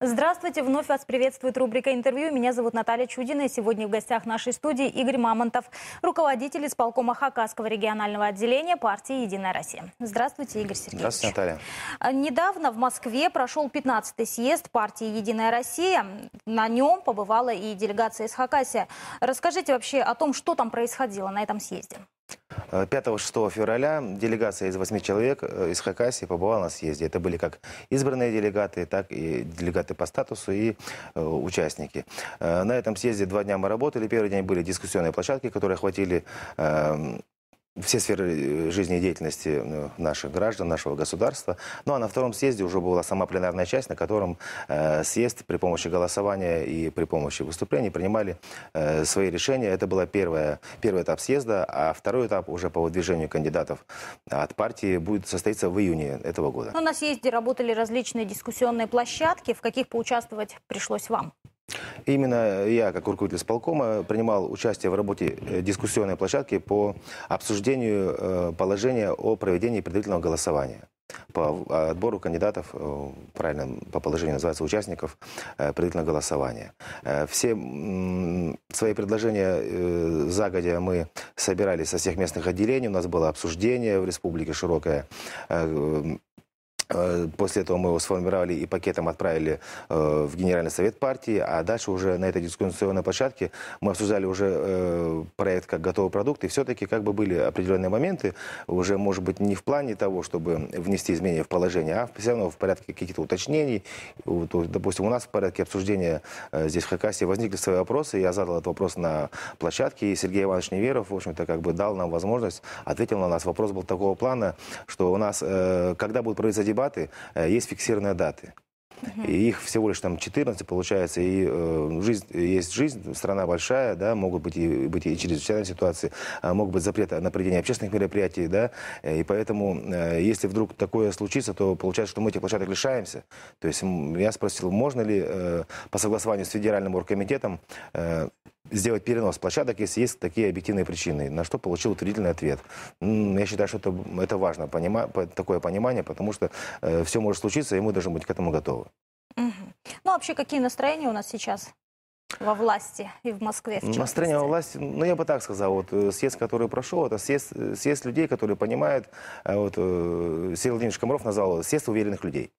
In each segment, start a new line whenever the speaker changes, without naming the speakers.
Здравствуйте, вновь вас приветствует рубрика «Интервью». Меня зовут Наталья Чудина, и сегодня в гостях нашей студии Игорь Мамонтов, руководитель исполкома Хакасского регионального отделения партии «Единая Россия». Здравствуйте, Игорь Сергеевич. Здравствуйте, Наталья. А, недавно в Москве прошел 15-й съезд партии «Единая Россия». На нем побывала и делегация из Хакасия. Расскажите вообще о том, что там происходило на этом съезде.
5-6 э, февраля делегация из 8 человек э, из Хакасии побывала на съезде. Это были как избранные делегаты, так и делегаты по статусу и э, участники. На этом съезде два дня мы работали. Первый день были дискуссионные площадки, которые охватили эм, все сферы э, жизни и деятельности э, наших граждан, нашего государства. Ну а на втором съезде уже была сама пленарная часть, на котором э, съезд при помощи голосования и при помощи выступлений принимали э, свои решения. Это был первый этап съезда, а второй этап уже по выдвижению кандидатов от партии будет состояться в июне этого года. Но
ну, на съезде работали различные дискуссионные площадки. В каких поучаствовать пришлось вам?
Именно я, как руководитель исполкома, принимал участие в работе э, дискуссионной площадки по обсуждению э, положения о проведении предварительного голосования по э, отбору кандидатов, правильно по положению называется, участников предварительного голосования. Все свои предложения загодя мы собирали со всех местных отделений, у нас было обсуждение в республике широкое, Э, после этого мы его сформировали и пакетом отправили э, в Генеральный совет партии, а дальше уже на этой дискуссионной площадке мы обсуждали уже э, проект как готовый продукт, и все-таки как бы были определенные моменты, уже, может быть, не в плане того, чтобы внести изменения в положение, а все равно в порядке каких-то уточнений. Вот, допустим, у нас в порядке обсуждения здесь в Хакасии возникли свои вопросы, я задал этот вопрос на площадке, и Сергей Иванович Неверов, в общем-то, как бы дал нам возможность, ответил на нас. Вопрос был такого плана, что у нас, когда будет проводиться дебаты, э, есть фиксированные даты. И их всего лишь там 14 получается, и э, жизнь, есть жизнь, страна большая, да, могут быть и, быть и чрезвычайные ситуации, а могут быть запреты на проведение общественных мероприятий, да, и поэтому, э, если вдруг такое случится, то получается, что мы этих площадок лишаемся. То есть я спросил, можно ли э, по согласованию с федеральным оргкомитетом э, сделать перенос площадок, если есть такие объективные причины, на что получил утвердительный ответ. Я считаю, что это, это важно, понима, такое понимание, потому что э, все может случиться, и мы должны быть к этому готовы.
Угу. Ну, вообще, какие настроения у нас сейчас? во власти и в Москве? В Настроение
во власти, ну я бы так сказал, вот э, съезд, который прошел, это съезд, э, съезд людей, которые понимают, а вот э, Сергей Владимирович Комаров назвал съезд уверенных людей.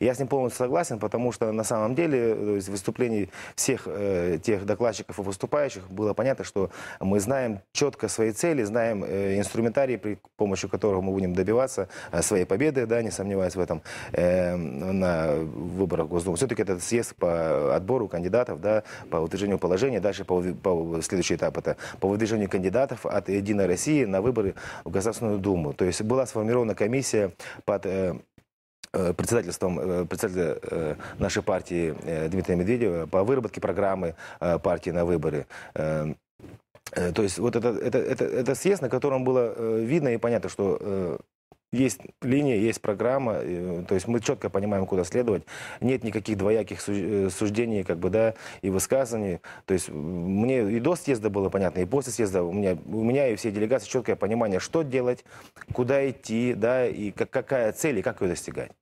Я с ним полностью согласен, потому что на самом деле э, из выступлений всех э, тех докладчиков и выступающих было понятно, что мы знаем четко свои цели, знаем э, инструментарий, при помощи которого мы будем добиваться э, своей победы, да, не сомневаюсь в этом, э, на выборах Госдумы. Все-таки этот съезд по отбору кандидатов, да, по выдвижению положения, дальше по, по следующий этап это по выдвижению кандидатов от «Единой России» на выборы в Государственную Думу. То есть была сформирована комиссия под... Э, Э, председательством э, председателя э, нашей партии Дмитрия Медведева по выработке программы партии на выборы. Эм, то есть вот это, это, это, это съезд, на котором было видно и понятно, что есть линия, есть программа, э, то есть мы четко понимаем, куда следовать. Нет никаких двояких э, суждений, как бы, да, и высказываний. То есть мне и до съезда было понятно, и после съезда у меня, у меня и все делегации четкое понимание, что делать, куда идти, да, и как, какая цель, и как ее достигать.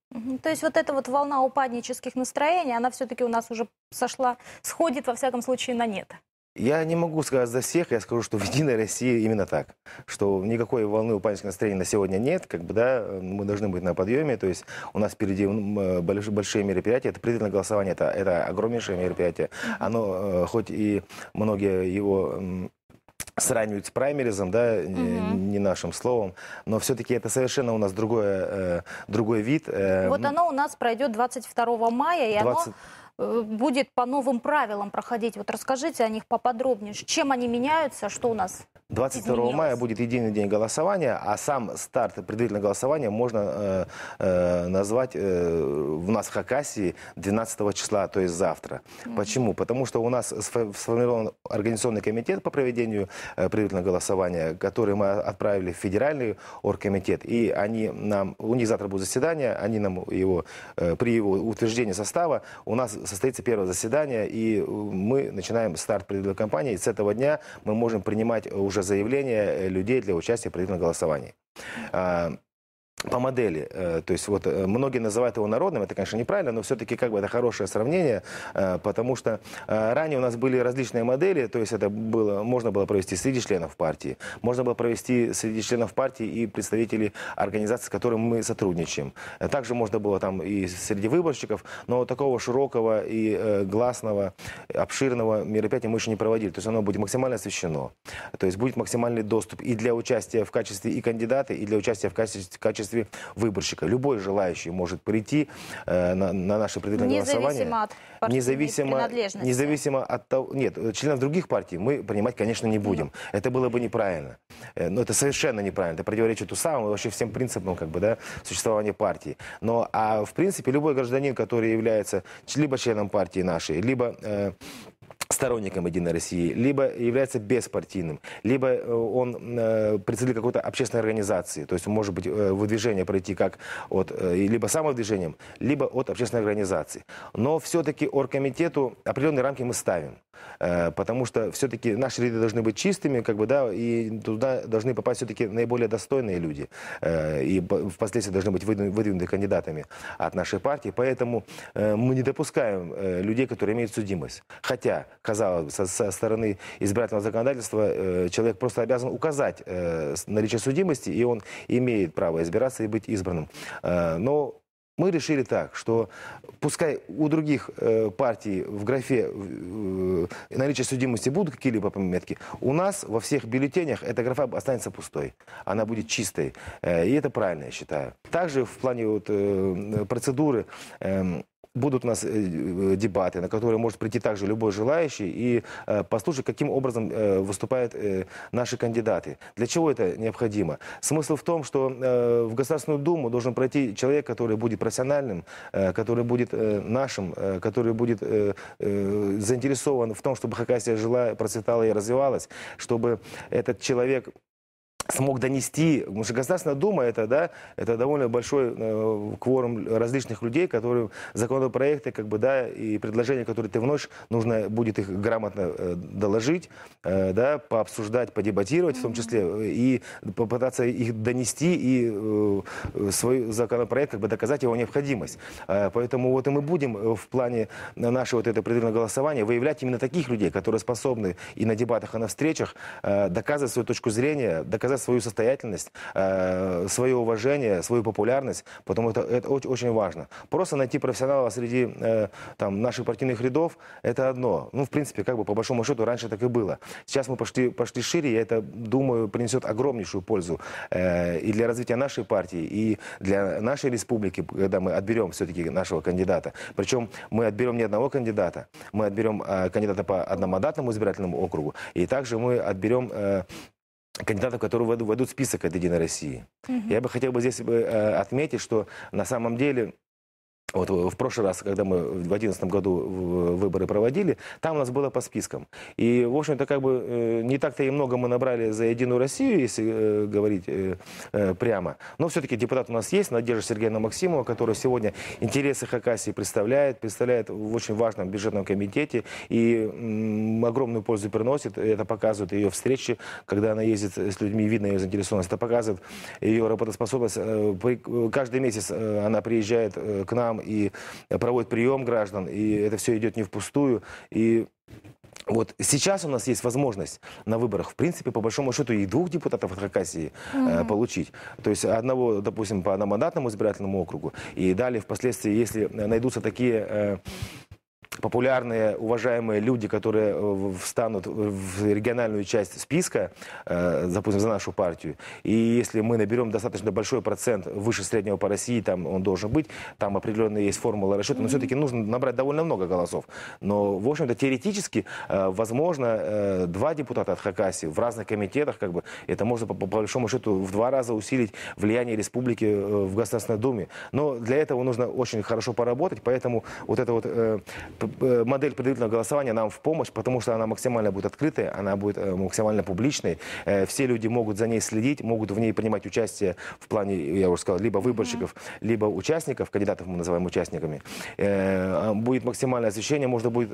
То есть вот эта вот волна упаднических настроений, она все-таки у нас уже сошла, сходит, во всяком случае, на нет.
Я не могу сказать за всех, я скажу, что в «Единой России» именно так. Что никакой волны упаднического настроения на сегодня нет, как бы, да, мы должны быть на подъеме, то есть у нас впереди э, большие мероприятия, это предварительное голосование, это, это огромнейшее мероприятие. Оно, э, хоть и многие его сравнивают с праймеризом, да, угу. не, нашим словом, но все-таки это совершенно у нас другое, э, другой вид. Э, вот оно
у нас пройдет 22 мая, и 20... оно Э, будет по новым правилам проходить? Вот расскажите о них поподробнее. Чем они меняются? Что у нас
22 изменилось? мая будет единый день голосования, а сам старт предварительного голосования можно э, э, назвать э, у нас в Хакасии 12 числа, то есть завтра. Mm-hmm. Почему? Потому что у нас сформирован организационный комитет по проведению э, предварительного голосования, который мы отправили в федеральный оргкомитет, и они нам, у них завтра будет заседание, они нам его, э, при его утверждении состава у нас состоится первое заседание, и э, мы начинаем старт предвыборной кампании. с этого дня мы можем принимать уже заявления э, людей для участия в предвыборном голосовании. А, по модели. Э, то есть вот э, многие называют его народным, это, конечно, неправильно, но все-таки как бы это хорошее сравнение, э, потому что ранее у нас были различные модели, то есть это было, можно было провести среди членов партии, можно было провести среди членов партии и представителей организаций, с которыми мы сотрудничаем. Также можно было там и среди выборщиков, но такого широкого и гласного, обширного мероприятия мы еще не проводили. То есть оно будет максимально освещено, то есть будет максимальный доступ и для участия в качестве и кандидата, и для участия в качестве, в качестве качестве выборщика. Любой желающий может прийти э, на, на наше предварительное голосование. От независимо, независимо от того... Нет, членов других партий мы принимать, конечно, не будем. Mm. Это было бы неправильно. Э, но это совершенно неправильно. Это противоречит самому и вообще всем принципам как бы, да, существования партии. Но а в принципе любой гражданин, который является либо членом партии нашей, либо... Э, сторонником «Единой России», либо является беспартийным, либо э, он э, представитель какой-то общественной организации, то есть может быть э, выдвижение пройти как от, э, либо самовыдвижением, либо от общественной организации. Но все-таки оргкомитету определенные рамки мы ставим, э, потому что все-таки наши ряды должны быть чистыми, как бы, да, и туда должны попасть все-таки наиболее достойные люди, э, и впоследствии должны быть выдвинуты кандидатами от нашей партии, поэтому э, мы не допускаем э, людей, которые имеют судимость. Хотя казалось, со, со стороны избирательного законодательства э, человек просто обязан указать э, наличие судимости, и он имеет право избираться и быть избранным. Э, но мы решили так, что пускай у других э, партий в графе э, наличие судимости будут какие-либо пометки, у нас во всех бюллетенях эта графа останется пустой. Она будет чистой. Э, и это правильно, я считаю. Также в плане вот, э, процедуры... Э, будут у нас э, э, дебаты, на которые может прийти также любой желающий и э, послушать, каким образом выступают наши кандидаты. Для чего это необходимо? Смысл в том, что в Государственную Думу должен пройти человек, который будет профессиональным, который будет нашим, который будет заинтересован в том, чтобы Хакасия жила, процветала и развивалась, чтобы этот человек смог донести, потому что Государственная Дума это, да, это довольно большой э, кворум различных людей, которые законопроекты, как бы, да, и предложения, которые ты вносишь, нужно будет их грамотно э, доложить, э, да, пообсуждать, подебатировать в том числе, э, и попытаться их донести и э, свой законопроект, как бы, доказать его необходимость. Э, поэтому вот и мы будем э, в плане нашего вот этого предварительного голосования выявлять именно таких людей, которые способны и на дебатах, и на встречах э, доказывать свою точку зрения, доказать показать свою состоятельность, э, свое уважение, свою популярность, потому что это, очень, важно. Просто найти профессионала среди э, там, наших партийных рядов – это одно. Ну, в принципе, как бы по большому счету раньше так и было. Сейчас мы пошли, пошли шире, и это, думаю, принесет огромнейшую пользу э, и для развития нашей партии, и для нашей республики, когда мы отберем все-таки нашего кандидата. Причем мы отберем не одного кандидата, мы отберем кандидата по одномандатному избирательному округу, и также мы отберем э, кандидатов, которые войдут, в список от «Единой России». Угу. Я бы хотел бы здесь э, отметить, что на самом деле вот э, в прошлый раз, когда мы в 2011 году выборы проводили, там у нас было по спискам. И, в общем-то, как бы э, не так-то и много мы набрали за «Единую Россию», если э, говорить прямо. Но все-таки депутат у нас есть, Надежда Сергеевна Максимова, которая сегодня интересы Хакасии представляет, представляет в очень важном бюджетном комитете и огромную пользу приносит. Это показывает ее встречи, когда она ездит с людьми, видно ее заинтересованность. Это показывает ее работоспособность. Каждый месяц она приезжает к нам и проводит прием граждан, и это все идет не впустую. И вот сейчас у нас есть возможность на выборах, в принципе, по большому счету, и двух депутатов от Хакасии mm-hmm. э, получить. То есть одного, допустим, по одномандатному избирательному округу. И далее, впоследствии, если найдутся такие... Э, популярные, уважаемые люди, которые э, встанут в региональную часть списка, э, допустим, за нашу партию, и если мы наберем достаточно большой процент выше среднего по России, там он должен быть, там определенные есть формула расчета, но все-таки нужно набрать довольно много голосов. Но, в общем-то, теоретически, э, возможно, два депутата от Хакасии в разных комитетах, как бы, это можно по, по большому счету в два раза усилить влияние республики в Государственной Думе. Но для этого нужно очень хорошо поработать, поэтому вот это вот э, Э, модель предварительного голосования нам в помощь, потому что она максимально будет открытой, она будет э, максимально публичной. Э, все люди могут за ней следить, могут в ней принимать участие в плане, я уже сказал, либо выборщиков, mm-hmm. либо участников, кандидатов мы называем участниками. А, будет максимальное освещение, можно будет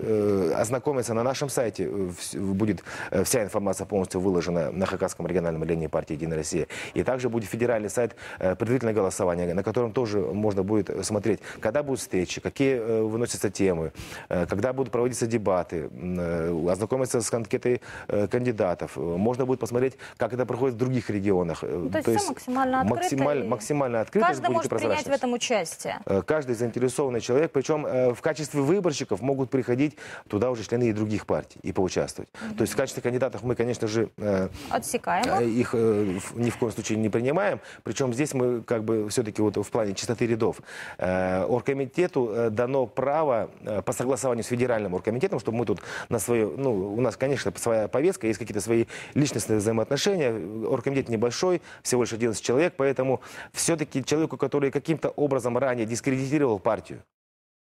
ознакомиться на нашем сайте, будет вся информация полностью выложена на Хакасском региональном отделении партии «Единая Россия». И также будет федеральный сайт предварительного голосования, на котором тоже можно будет смотреть, когда будут встречи, какие выносятся темы, Э, когда будут проводиться дебаты, э, ознакомиться с анкетой э, кандидатов. Можно будет посмотреть, как это проходит в других регионах. Ну, то, то есть, есть
максимально открыто? Максималь, и...
Максимально открыто. Каждый может принять в
этом участие?
Каждый заинтересованный человек, причем в качестве выборщиков могут приходить туда уже члены и других партий и поучаствовать. Mm -hmm. То есть в качестве кандидатов мы, конечно же,
отсекаем
их ни в коем случае не принимаем. Причем здесь мы как бы все-таки вот в плане чистоты рядов. Оргкомитету дано право по согласованию согласованию с федеральным оргкомитетом, чтобы мы тут на свою, ну, у нас, конечно, своя повестка, есть какие-то свои личностные взаимоотношения, оргкомитет небольшой, всего лишь 11 человек, поэтому все-таки человеку, который каким-то образом ранее дискредитировал партию,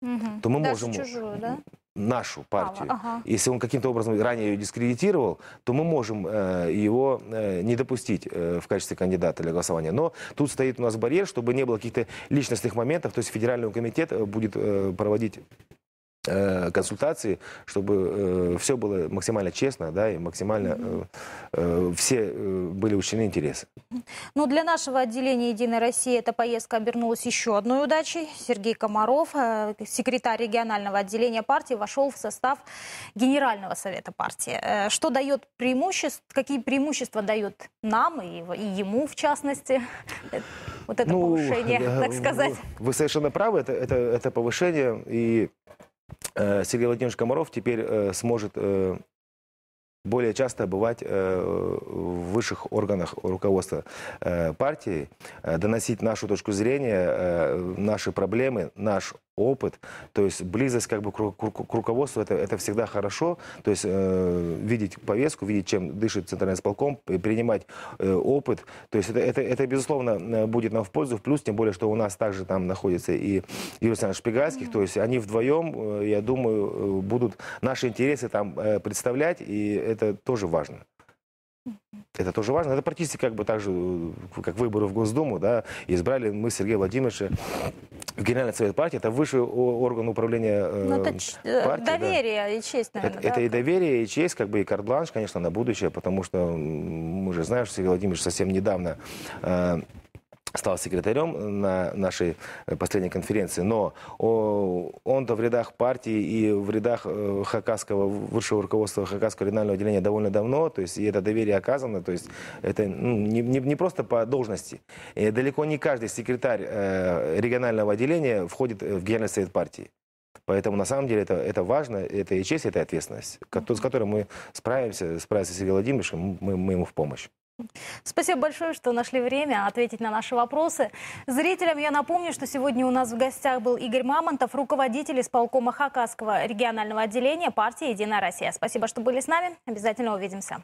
угу. то мы Даже можем... Чужую, да? нашу партию. А, ага. Если он каким-то образом ранее ее дискредитировал, то мы можем э, его э, не допустить э, в качестве кандидата для голосования. Но тут стоит у нас барьер, чтобы не было каких-то личностных моментов, то есть федеральный комитет э, будет э, проводить Э, консультации, чтобы э, все было максимально честно, да, и максимально э, э, все э, были учтены интересы.
Ну, для нашего отделения «Единой России» эта поездка обернулась еще одной удачей. Сергей Комаров, э, секретарь регионального отделения партии, вошел в состав Генерального совета партии. Что дает преимущество, какие преимущества дает нам и, и ему, в частности, вот это ну, повышение, да, так сказать?
Вы, вы совершенно правы, это, это, это повышение и Сергей Владимирович Комаров теперь э, сможет э, более часто бывать э, в высших органах руководства э, партии, э, доносить нашу точку зрения, наши проблемы, наш опыт, то есть близость как бы к руководству, это, это всегда хорошо, то есть видеть повестку, видеть, чем дышит Центральный исполком, принимать опыт, то есть это, это, это, безусловно, будет нам в пользу, в плюс, тем более, что у нас также там находится и Юрий Александрович Шпигальских, mm-hmm. то есть они вдвоем, я думаю, будут наши интересы там представлять, и это тоже важно. Это тоже важно. Это практически как бы так же, э, как выборы в Госдуму, да, избрали мы Сергея Владимировича в Генеральный совет партии. Это высший орган управления э, ну, это э, партии. Доверие
да. и честь, наверное. Это, да? это и
доверие, и честь, как бы и карт-бланш, конечно, на будущее, потому что мы же знаем, что Сергей Владимирович совсем недавно э, стал секретарем э, на нашей э, последней конференции, но он-то в рядах партии и в рядах э, хакасского, высшего руководства хакасского регионального отделения довольно давно, то есть и это доверие оказано, то есть это ну, не, не, не просто по должности. И далеко не каждый секретарь регионального отделения входит в Генеральный совет партии. Поэтому на самом деле это, это важно, это и честь, это и ответственность, с которой мы справимся, справится Сергей Владимирович, мы, мы ему в помощь.
Спасибо большое, что нашли время ответить на наши вопросы. Зрителям я напомню, что сегодня у нас в гостях был Игорь Мамонтов, руководитель исполкома Хакасского регионального отделения партии «Единая Россия». Спасибо, что были с нами. Обязательно увидимся.